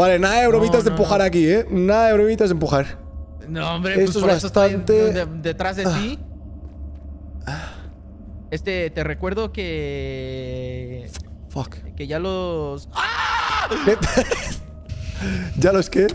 Vale, nada de bromitas de empujar aquí, ¿eh? Nada de bromitas de empujar. No, hombre, pues es bastante. detrás de ah. ti. Ah. Este, te recuerdo que. Fuck. Que ya los. ¡Ah! ¿Ya los qué?